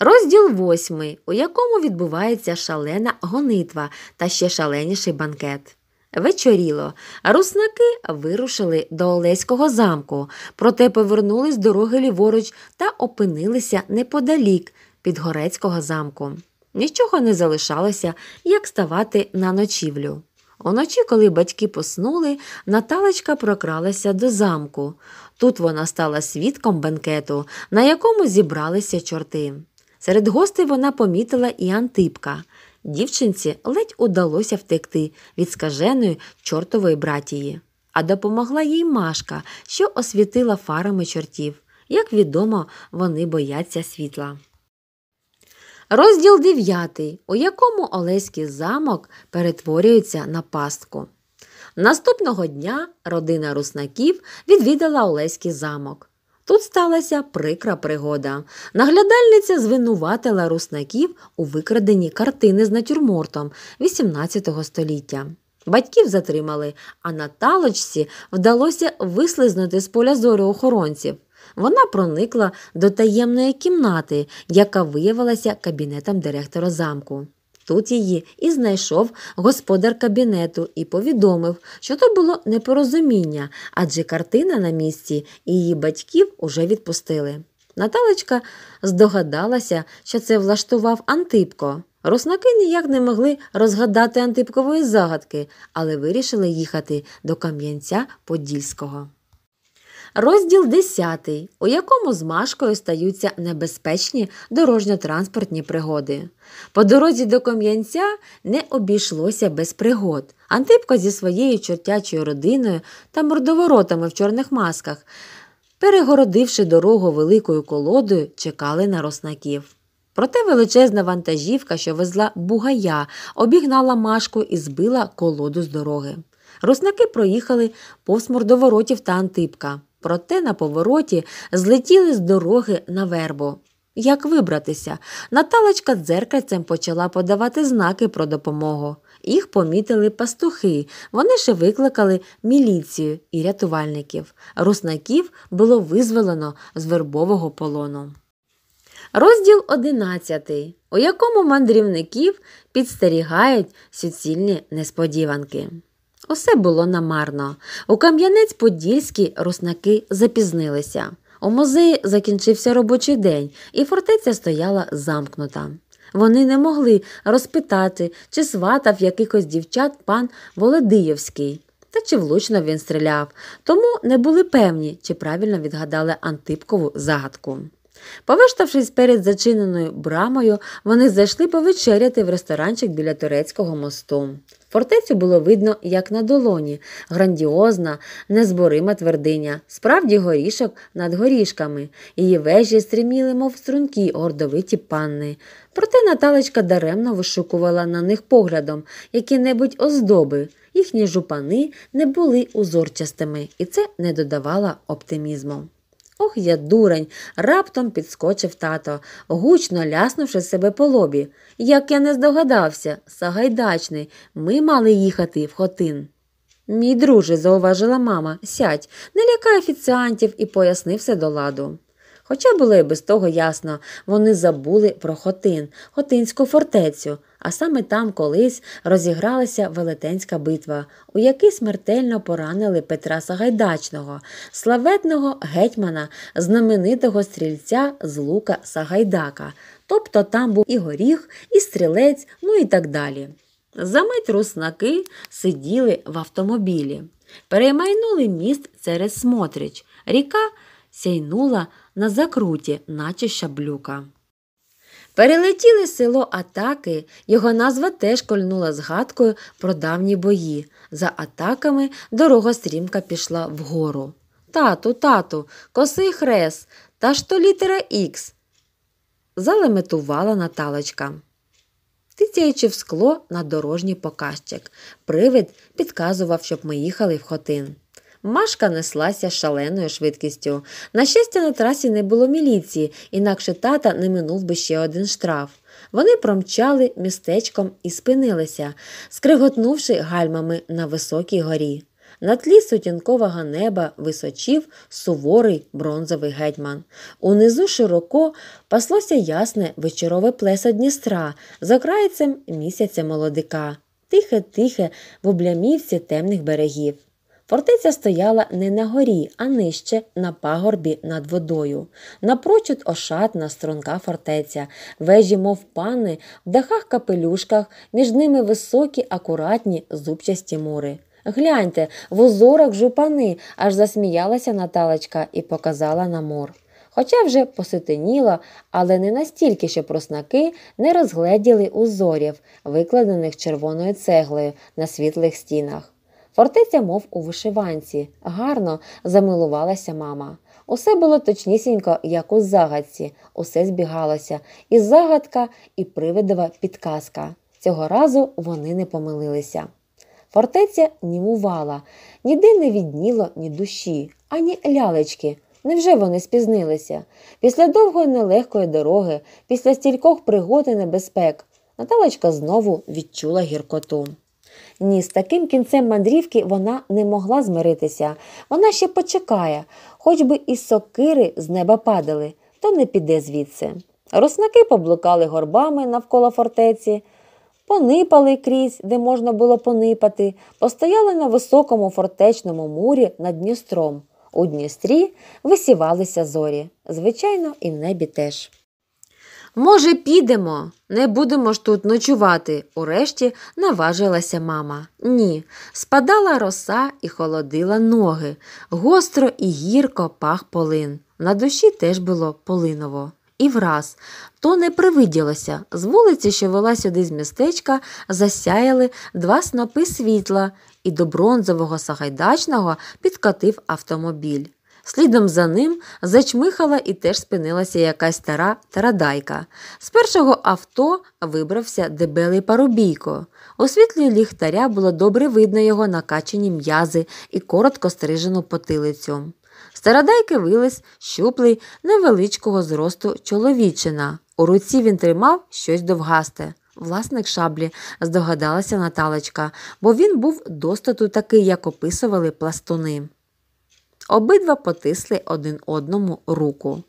Розділ восьмий, у якому відбувається шалена гонитва та ще шаленіший банкет. Вечоріло, Руснаки вирушили до Олеського замку, проте повернулись з дороги ліворуч та опинилися неподалік під Горецького замку. Нічого не залишалося, як ставати на ночівлю. Уночі, коли батьки поснули, Наталечка прокралася до замку. Тут вона стала свідком бенкету, на якому зібралися чорти. Серед гостей вона помітила і Антипка. Дівчинці ледь удалося втекти від скаженої чортової братії, а допомогла їй Машка, що освітила фарами чортів. Як відомо, вони бояться світла. Розділ дев'ятий, у якому Олеський замок перетворюється на пастку. Наступного дня родина руснаків відвідала Олеський замок. Тут сталася прикра пригода. Наглядальниця звинуватила руснаків у викраденні картини з натюрмортом XVIII століття. Батьків затримали, а на талочці вдалося вислизнути з поля зору охоронців. Вона проникла до таємної кімнати, яка виявилася кабінетом директора замку. Тут її і знайшов господар кабінету і повідомив, що то було непорозуміння, адже картина на місці і її батьків уже відпустили. Наталечка здогадалася, що це влаштував Антипко. Руснаки ніяк не могли розгадати Антипкової загадки, але вирішили їхати до Кам'янця Подільського. Розділ 10, у якому з Машкою стаються небезпечні дорожньо-транспортні пригоди. По дорозі до Кам'янця не обійшлося без пригод. Антипка зі своєю чортячою родиною та мордоворотами в чорних масках, перегородивши дорогу великою колодою, чекали на роснаків. Проте величезна вантажівка, що везла бугая, обігнала Машку і збила колоду з дороги. Роснаки проїхали повз мордоворотів та антипка. Проте на повороті злетіли з дороги на вербу. Як вибратися? Наталочка дзеркальцем почала подавати знаки про допомогу. Їх помітили пастухи, вони ще викликали міліцію і рятувальників. Руснаків було визволено з вербового полону. Розділ 11, у якому мандрівників підстерігають суцільні несподіванки. Усе було намарно. У Кам'янець-Подільській руснаки запізнилися. У музеї закінчився робочий день, і фортеця стояла замкнута. Вони не могли розпитати, чи сватав якихось дівчат пан Володиєвський, та чи влучно він стріляв, тому не були певні, чи правильно відгадали Антипкову загадку. Повиштавшись перед зачиненою брамою, вони зайшли повечеряти в ресторанчик біля турецького мосту. Фортецю було видно, як на долоні, грандіозна, незборима твердиня, справді горішок над горішками, її вежі стриміли, мов струнки, гордовиті панни. Проте Наталечка даремно вишукувала на них поглядом які-небудь оздоби. Їхні жупани не були узорчастими, і це не додавало оптимізму. Ох, я дурень, раптом підскочив тато, гучно ляснувши себе по лобі. Як я не здогадався, Сагайдачний, ми мали їхати в хотин. Мій друже, зауважила мама, сядь, не лякай офіціантів і поясни все до ладу. Хоча було і без того ясно, вони забули про Хотин, Хотинську фортецю, а саме там колись розігралася велетенська битва, у якій смертельно поранили Петра Сагайдачного, славетного гетьмана, знаменитого стрільця з лука Сагайдака. Тобто там був і горіх, і стрілець, ну і так далі. Замить руснаки сиділи в автомобілі, переймайнули міст через Смотрич. Ріка сяйнула на закруті, наче шаблюка. Перелетіли село Атаки, його назва теж кольнула згадкою про давні бої. За атаками дорога стрімка пішла вгору. Тату, тату, косий хрест, та ж то літера Ікс. Залеметувала Наталочка, тицяючи в скло на дорожній показчик. Привид підказував, щоб ми їхали в хотин. Машка неслася шаленою швидкістю. На щастя, на трасі не було міліції, інакше тата не минув би ще один штраф. Вони промчали містечком і спинилися, скриготнувши гальмами на високій горі. На тлі сутінкового неба височів суворий бронзовий гетьман. Унизу широко паслося ясне вечорове плесо Дністра за краєцем місяця молодика, тихе-тихе в облямівці темних берегів. Фортеця стояла не на горі, а нижче на пагорбі над водою. Напрочуд ошатна струнка фортеця, вежі, мов пани, в дахах капелюшках, між ними високі, акуратні зубчасті мури. Гляньте, в узорах жупани, аж засміялася Наталечка і показала на мор. Хоча вже посетеніла, але не настільки, що проснаки не розгледіли узорів, викладених червоною цеглою на світлих стінах. Фортеця, мов у вишиванці, гарно замилувалася мама. Усе було точнісінько, як у загадці, усе збігалося, і загадка, і привидова підказка. Цього разу вони не помилилися. Фортеця німувала, ніде не відніло ні душі, ані лялечки. Невже вони спізнилися? Після довгої нелегкої дороги, після стількох пригод і небезпек, Наталочка знову відчула гіркоту. Ні, з таким кінцем мандрівки вона не могла змиритися. Вона ще почекає, хоч би і сокири з неба падали, то не піде звідси. Роснаки поблукали горбами навколо фортеці, понипали крізь, де можна було понипати, постояли на високому фортечному мурі над Дністром. У Дністрі висівалися зорі, звичайно, і в небі теж. Може, підемо, не будемо ж тут ночувати, урешті наважилася мама. Ні. Спадала роса і холодила ноги, гостро і гірко пах полин. На душі теж було полиново. І враз то не привиділося. З вулиці, що вела сюди з містечка, засяяли два снопи світла, і до бронзового сагайдачного підкотив автомобіль. Слідом за ним зачмихала і теж спинилася якась стара тарадайка. З першого авто вибрався дебелий парубійко. У світлі ліхтаря було добре видно його накачені м'язи і коротко стрижену потилицю. Стародайки вилез щуплий невеличкого зросту чоловічина. У руці він тримав щось довгасте. Власник шаблі, здогадалася Наталочка, бо він був достату такий, як описували пластуни. Обидва потисли один одному руку.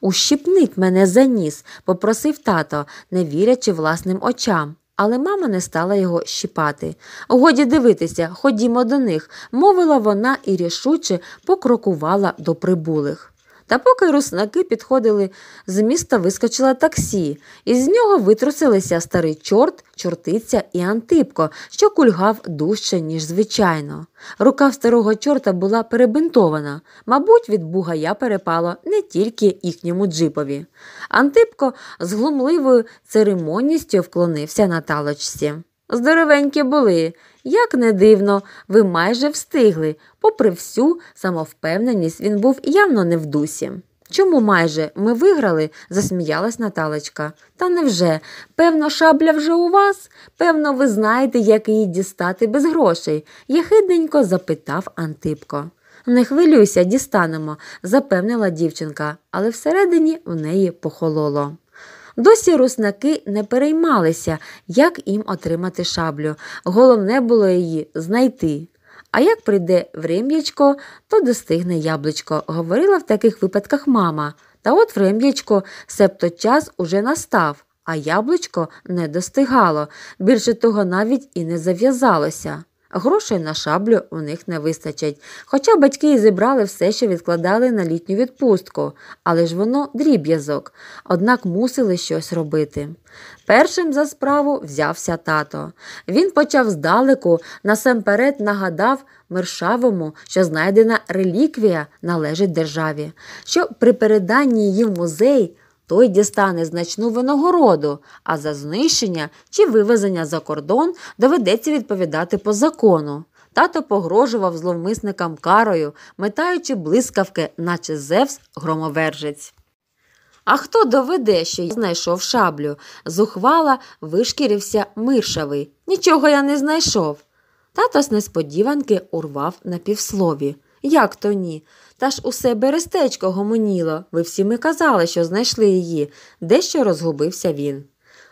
Ущипник мене за ніс, попросив тато, не вірячи власним очам. Але мама не стала його щіпати. Годі дивитися, ходімо до них, мовила вона і рішуче покрокувала до прибулих. Та поки руснаки підходили з міста, вискочила таксі, і з нього витрусилися старий чорт, чортиця і Антипко, що кульгав дужче, ніж звичайно. Рука старого чорта була перебинтована, мабуть, від бугая перепало не тільки їхньому джипові. Антипко з глумливою церемонністю вклонився на талочці. Здоровенькі були, як не дивно, ви майже встигли. Попри всю самовпевненість, він був явно не в дусі. Чому майже ми виграли? засміялась Наталечка. Та невже? Певно, шабля вже у вас? Певно, ви знаєте, як її дістати без грошей, яхидненько запитав Антипко. Не хвилюйся, дістанемо, запевнила дівчинка, але всередині в неї похололо. Досі русники не переймалися, як їм отримати шаблю. Головне було її знайти. А як прийде врем'ячко, то достигне яблучко, говорила в таких випадках мама. Та от врем'ячко, себто час уже настав, а яблучко не достигало, більше того навіть і не зав'язалося. Грошей на шаблю у них не вистачить. Хоча батьки і зібрали все, що відкладали на літню відпустку, але ж воно дріб'язок, однак мусили щось робити. Першим за справу взявся тато. Він почав здалеку, насамперед нагадав мершавому, що знайдена реліквія належить державі, що при переданні її в музей той дістане значну винагороду, а за знищення чи вивезення за кордон доведеться відповідати по закону. Тато погрожував зловмисникам карою, метаючи блискавки, наче Зевс громовержець. А хто доведе, що я знайшов шаблю? Зухвала вишкірився миршавий. Нічого я не знайшов. Тато з несподіванки урвав на півслові. Як то ні? Та ж усе берестечко гомоніло. Ви всі ми казали, що знайшли її, дещо розгубився він.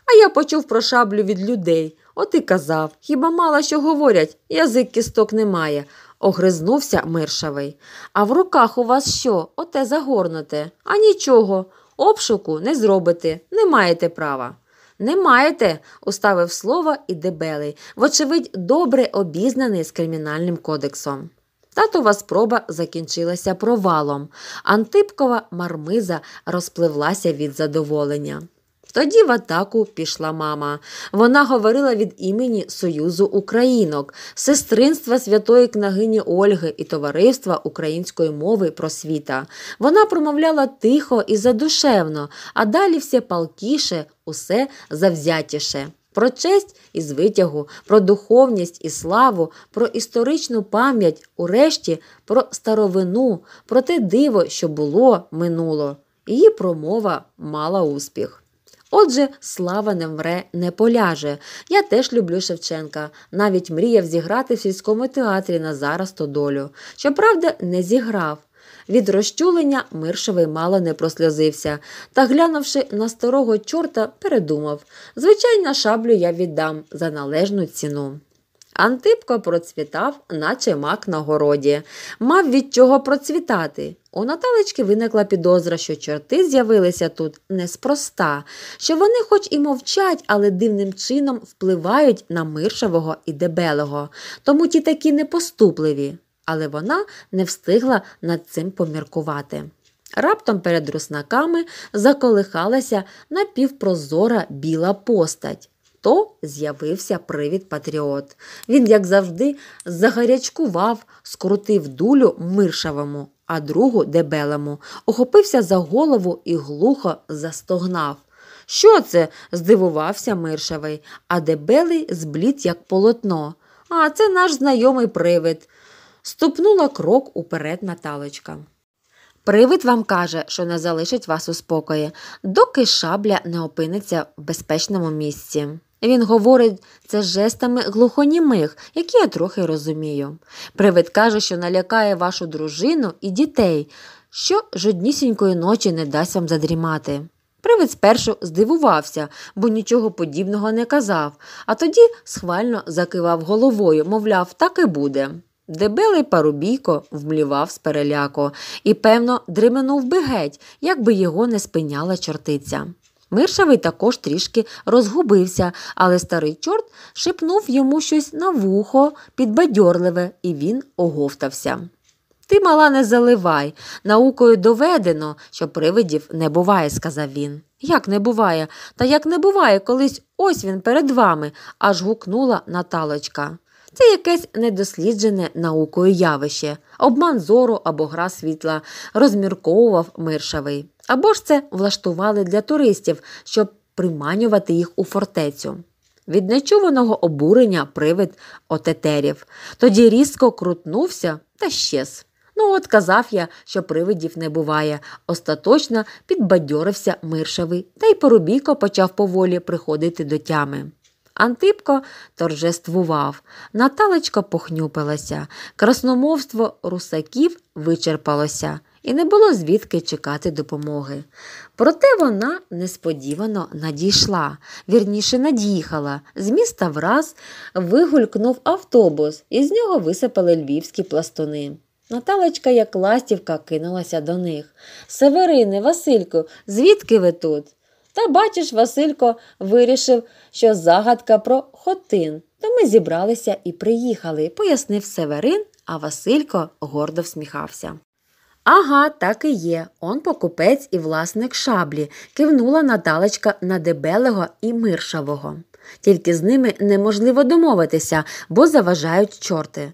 А я почув про шаблю від людей. От і казав, хіба мало що говорять, язик кісток немає, огризнувся миршавий. А в руках у вас що? Оте загорнуте, а нічого. Обшуку не зробите, не маєте права. Не маєте, уставив слово і дебелий, вочевидь, добре обізнаний з кримінальним кодексом. Татова спроба закінчилася провалом. Антипкова мармиза розпливлася від задоволення. Тоді в атаку пішла мама. Вона говорила від імені Союзу Українок, сестринства святої княгині Ольги і товариства української мови просвіта. Вона промовляла тихо і задушевно, а далі все палкіше, усе завзятіше. Про честь і звитягу, про духовність і славу, про історичну пам'ять, урешті про старовину, про те диво, що було, минуло. Її промова мала успіх. Отже, слава не мре, не поляже. Я теж люблю Шевченка. Навіть мріяв зіграти в сільському театрі на зараз то долю. Щоправда, не зіграв. Від розчулення Миршевий мало не просльозився та, глянувши на старого чорта, передумав звичайно, шаблю я віддам за належну ціну. Антипко процвітав, наче мак на городі. Мав від чого процвітати. У Наталечки виникла підозра, що чорти з'явилися тут неспроста, що вони, хоч і мовчать, але дивним чином впливають на миршевого і дебелого, тому ті такі непоступливі але вона не встигла над цим поміркувати. Раптом перед руснаками заколихалася напівпрозора біла постать. То з'явився привід Патріот. Він, як завжди, загарячкував, скрутив дулю миршавому, а другу дебелому, охопився за голову і глухо застогнав. Що це? здивувався Миршавий, а дебелий зблід, як полотно. А це наш знайомий привид ступнула крок уперед Наталочка. Привид вам каже, що не залишить вас у спокої, доки шабля не опиниться в безпечному місці. Він говорить це жестами глухонімих, які я трохи розумію. Привид каже, що налякає вашу дружину і дітей, що жоднісінької ночі не дасть вам задрімати. Привид спершу здивувався, бо нічого подібного не казав, а тоді схвально закивав головою, мовляв, так і буде. Дебелий парубійко вмлював з переляку і, певно, дременув би геть, якби його не спиняла чортиця. Миршавий також трішки розгубився, але старий чорт шепнув йому щось на вухо підбадьорливе, і він оговтався. Ти, мала, не заливай. Наукою доведено, що привидів не буває, сказав він. Як не буває, та як не буває, колись ось він перед вами, аж гукнула Наталочка це якесь недосліджене наукою явище, обман зору або гра світла, розмірковував миршавий. Або ж це влаштували для туристів, щоб приманювати їх у фортецю. Від нечуваного обурення привид отетерів. Тоді різко крутнувся та щез. Ну, от казав я, що привидів не буває. Остаточно підбадьорився миршавий, та й порубійко почав поволі приходити до тями. Антипко торжествував, Наталечка похнюпилася, красномовство русаків вичерпалося. І не було звідки чекати допомоги. Проте вона несподівано надійшла, вірніше над'їхала. З міста враз вигулькнув автобус, і з нього висипали львівські пластуни. Наталечка, як ластівка, кинулася до них. Северине, Васильку, звідки ви тут? Та бачиш, Василько вирішив, що загадка про хотин. То ми зібралися і приїхали, пояснив Северин, а Василько гордо всміхався. Ага, так і є. Он покупець і власник шаблі, кивнула Наталечка на дебелого і миршавого. Тільки з ними неможливо домовитися, бо заважають чорти.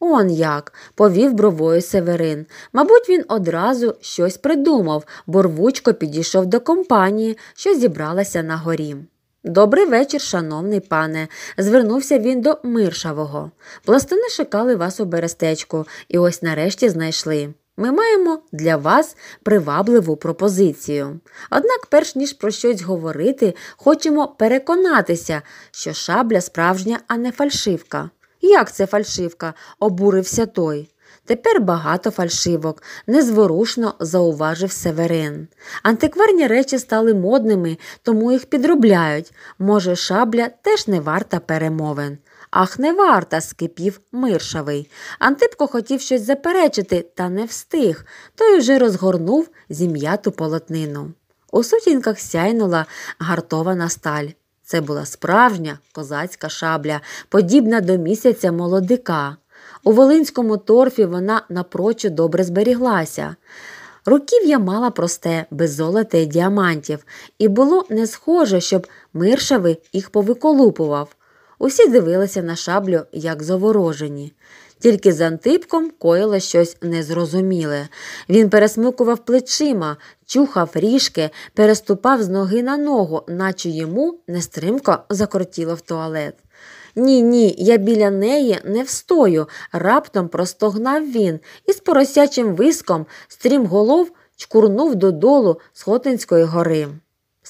Он як, повів бровою Северин. Мабуть, він одразу щось придумав, бо рвучко підійшов до компанії, що зібралася на горі. Добрий вечір, шановний пане, звернувся він до миршавого. Пластини шукали вас у берестечку і ось нарешті знайшли. Ми маємо для вас привабливу пропозицію. Однак, перш ніж про щось говорити, хочемо переконатися, що шабля справжня, а не фальшивка. Як це фальшивка? обурився той. Тепер багато фальшивок, незворушно зауважив Северин. Антикварні речі стали модними, тому їх підробляють. Може, шабля теж не варта перемовин. Ах, не варта, скипів миршавий. Антипко хотів щось заперечити, та не встиг, той уже розгорнув зім'яту полотнину. У сутінках сяйнула гартована сталь. Це була справжня козацька шабля, подібна до місяця молодика. У волинському торфі вона напрочу добре зберіглася. Руків'я мала просте, без золота і діамантів, і було не схоже, щоб миршави їх повиколупував. Усі дивилися на шаблю, як заворожені. Тільки з Антипком коїло щось незрозуміле. Він пересмикував плечима, чухав ріжки, переступав з ноги на ногу, наче йому нестримко закортіло в туалет. Ні, ні, я біля неї не встою, раптом простогнав він і з поросячим виском стрімголов чкурнув додолу з Хотинської гори.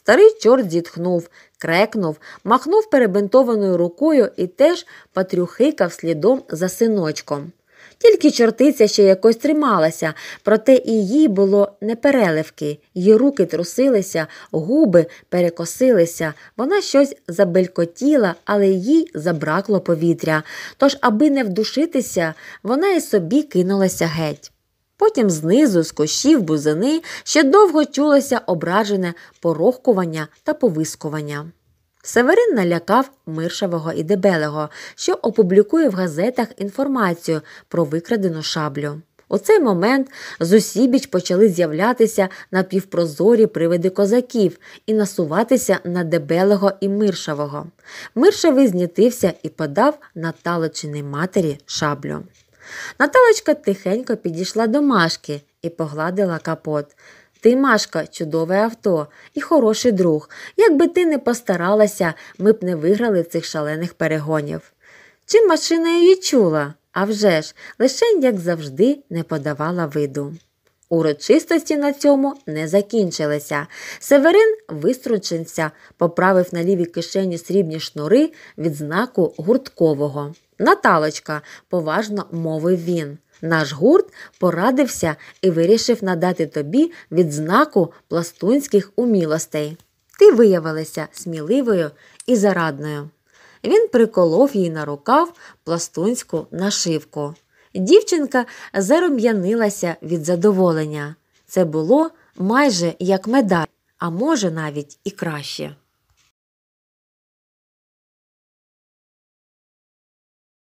Старий чорт зітхнув, крекнув, махнув перебинтованою рукою і теж патрюхикав слідом за синочком. Тільки чортиця ще якось трималася, проте і їй було непереливки, її руки трусилися, губи перекосилися, вона щось забелькотіла, але їй забракло повітря. Тож, аби не вдушитися, вона і собі кинулася геть. Потім знизу, з кощів, бузини, ще довго чулося ображене порохкування та повискування. Северин налякав миршавого і дебелого, що опублікує в газетах інформацію про викрадену шаблю. У цей момент з усібіч почали з'являтися напівпрозорі привиди козаків і насуватися на дебелого і миршавого. Миршавий знітився і подав на наталочений матері шаблю. Наталочка тихенько підійшла до Машки і погладила капот. Ти, Машка, чудове авто і хороший друг. Якби ти не постаралася, ми б не виграли цих шалених перегонів. Чи машина її чула? А вже ж, лишень, як завжди, не подавала виду. Урочистості на цьому не закінчилися. Северин виструченця, поправив на лівій кишені срібні шнури від знаку гурткового. Наталочка, поважно мовив він. Наш гурт порадився і вирішив надати тобі відзнаку пластунських умілостей. Ти виявилася сміливою і зарадною. Він приколов їй на рукав пластунську нашивку. Дівчинка зарум'янилася від задоволення. Це було майже як медаль, а може навіть і краще.